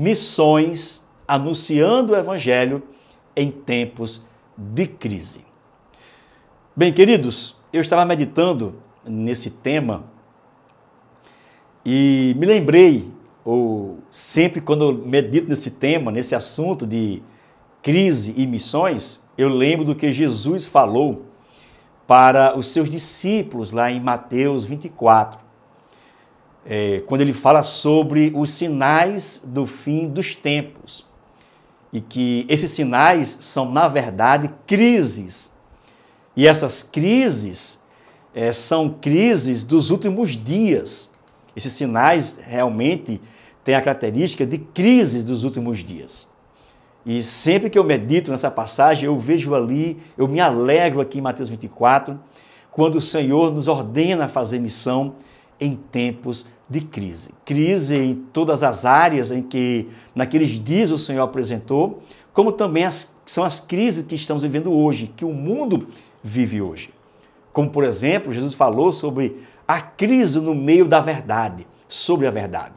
missões anunciando o Evangelho em tempos de crise. Bem, queridos, eu estava meditando nesse tema e me lembrei, ou sempre quando eu medito nesse tema, nesse assunto de crise e missões, eu lembro do que Jesus falou para os seus discípulos lá em Mateus 24 é, quando ele fala sobre os sinais do fim dos tempos. E que esses sinais são, na verdade, crises. E essas crises é, são crises dos últimos dias. Esses sinais realmente têm a característica de crises dos últimos dias. E sempre que eu medito nessa passagem, eu vejo ali, eu me alegro aqui em Mateus 24, quando o Senhor nos ordena fazer missão em tempos de crise. Crise em todas as áreas em que naqueles dias o Senhor apresentou, como também as, são as crises que estamos vivendo hoje, que o mundo vive hoje. Como, por exemplo, Jesus falou sobre a crise no meio da verdade, sobre a verdade.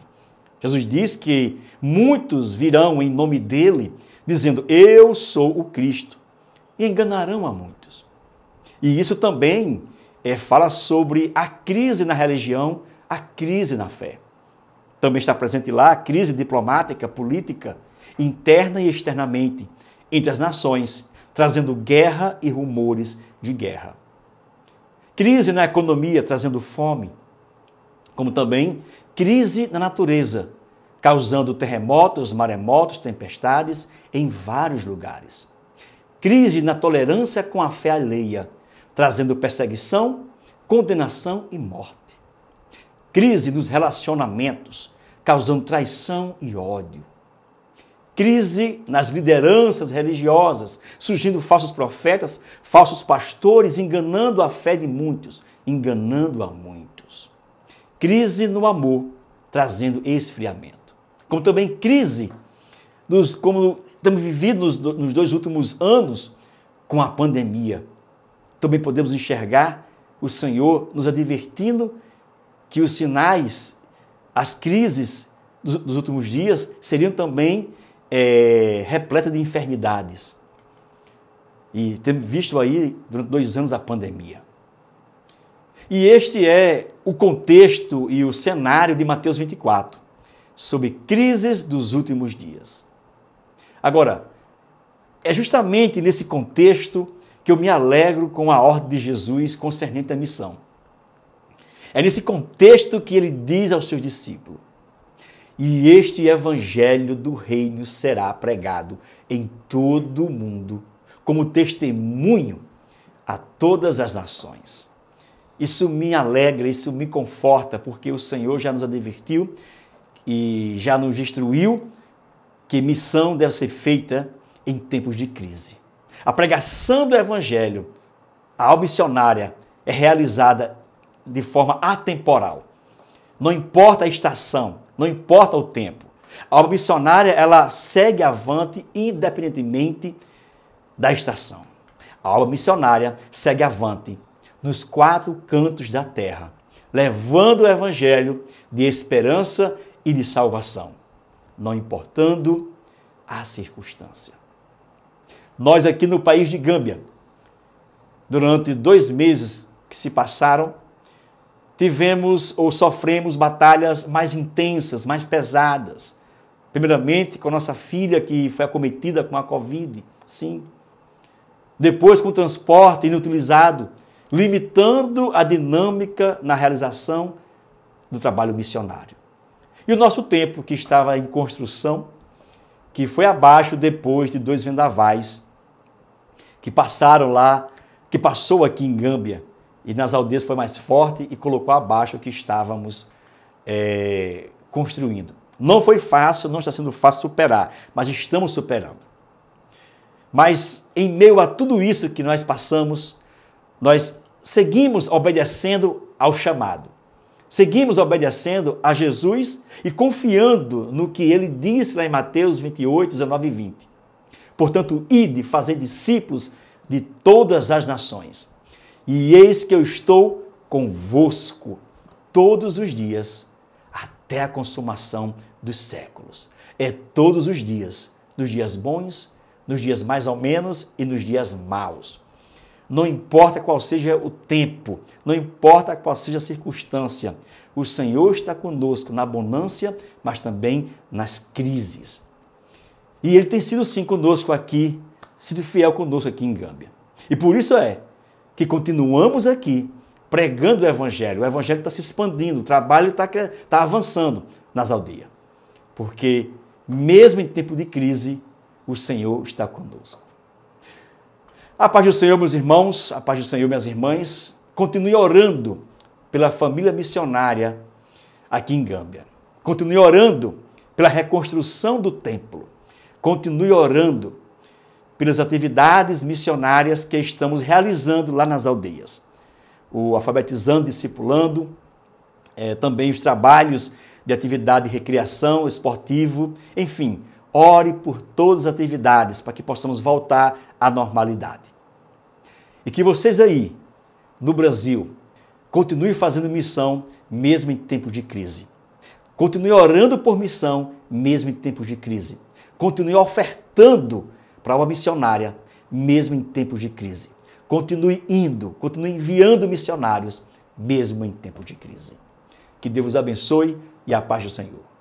Jesus diz que muitos virão em nome dele, dizendo: Eu sou o Cristo, e enganarão a muitos. E isso também é, fala sobre a crise na religião, a crise na fé. Também está presente lá a crise diplomática, política, interna e externamente, entre as nações, trazendo guerra e rumores de guerra. Crise na economia, trazendo fome, como também crise na natureza, causando terremotos, maremotos, tempestades em vários lugares. Crise na tolerância com a fé alheia, trazendo perseguição, condenação e morte. Crise nos relacionamentos, causando traição e ódio. Crise nas lideranças religiosas, surgindo falsos profetas, falsos pastores, enganando a fé de muitos, enganando a muitos. Crise no amor, trazendo esfriamento. Como também crise, como temos vivido nos, nos dois últimos anos, com a pandemia, também podemos enxergar o Senhor nos advertindo que os sinais, as crises dos, dos últimos dias seriam também é, repletas de enfermidades. E temos visto aí durante dois anos a pandemia. E este é o contexto e o cenário de Mateus 24, sobre crises dos últimos dias. Agora, é justamente nesse contexto que eu me alegro com a ordem de Jesus concernente à missão. É nesse contexto que ele diz aos seus discípulos: E este evangelho do reino será pregado em todo o mundo, como testemunho a todas as nações. Isso me alegra, isso me conforta, porque o Senhor já nos advertiu e já nos instruiu que missão deve ser feita em tempos de crise. A pregação do evangelho, a alma missionária, é realizada de forma atemporal. Não importa a estação, não importa o tempo. A alma missionária, ela segue avante independentemente da estação. A alma missionária segue avante nos quatro cantos da terra, levando o evangelho de esperança e de salvação, não importando a circunstância. Nós aqui no país de Gâmbia, durante dois meses que se passaram, tivemos ou sofremos batalhas mais intensas, mais pesadas. Primeiramente com a nossa filha que foi acometida com a Covid, sim. Depois com o transporte inutilizado, limitando a dinâmica na realização do trabalho missionário. E o nosso tempo que estava em construção que foi abaixo depois de dois vendavais que passaram lá, que passou aqui em Gâmbia e nas aldeias foi mais forte e colocou abaixo o que estávamos é, construindo. Não foi fácil, não está sendo fácil superar, mas estamos superando. Mas em meio a tudo isso que nós passamos, nós seguimos obedecendo ao chamado. Seguimos obedecendo a Jesus e confiando no que ele disse lá em Mateus 28, 19 e 20. Portanto, ide fazer discípulos de todas as nações. E eis que eu estou convosco todos os dias até a consumação dos séculos. É todos os dias, nos dias bons, nos dias mais ou menos e nos dias maus. Não importa qual seja o tempo, não importa qual seja a circunstância, o Senhor está conosco na abundância, mas também nas crises. E Ele tem sido sim conosco aqui, sido fiel conosco aqui em Gâmbia. E por isso é que continuamos aqui pregando o Evangelho. O Evangelho está se expandindo, o trabalho está, está avançando nas aldeias. Porque mesmo em tempo de crise, o Senhor está conosco. A paz do Senhor, meus irmãos, a paz do Senhor, minhas irmãs. Continue orando pela família missionária aqui em Gâmbia. Continue orando pela reconstrução do templo. Continue orando pelas atividades missionárias que estamos realizando lá nas aldeias. O alfabetizando, discipulando, é, também os trabalhos de atividade de recreação, esportivo, enfim, ore por todas as atividades para que possamos voltar à normalidade. E que vocês aí, no Brasil, continuem fazendo missão mesmo em tempos de crise. Continue orando por missão mesmo em tempos de crise. Continue ofertando para uma missionária mesmo em tempos de crise. Continue indo, continue enviando missionários mesmo em tempos de crise. Que Deus os abençoe e a paz do Senhor.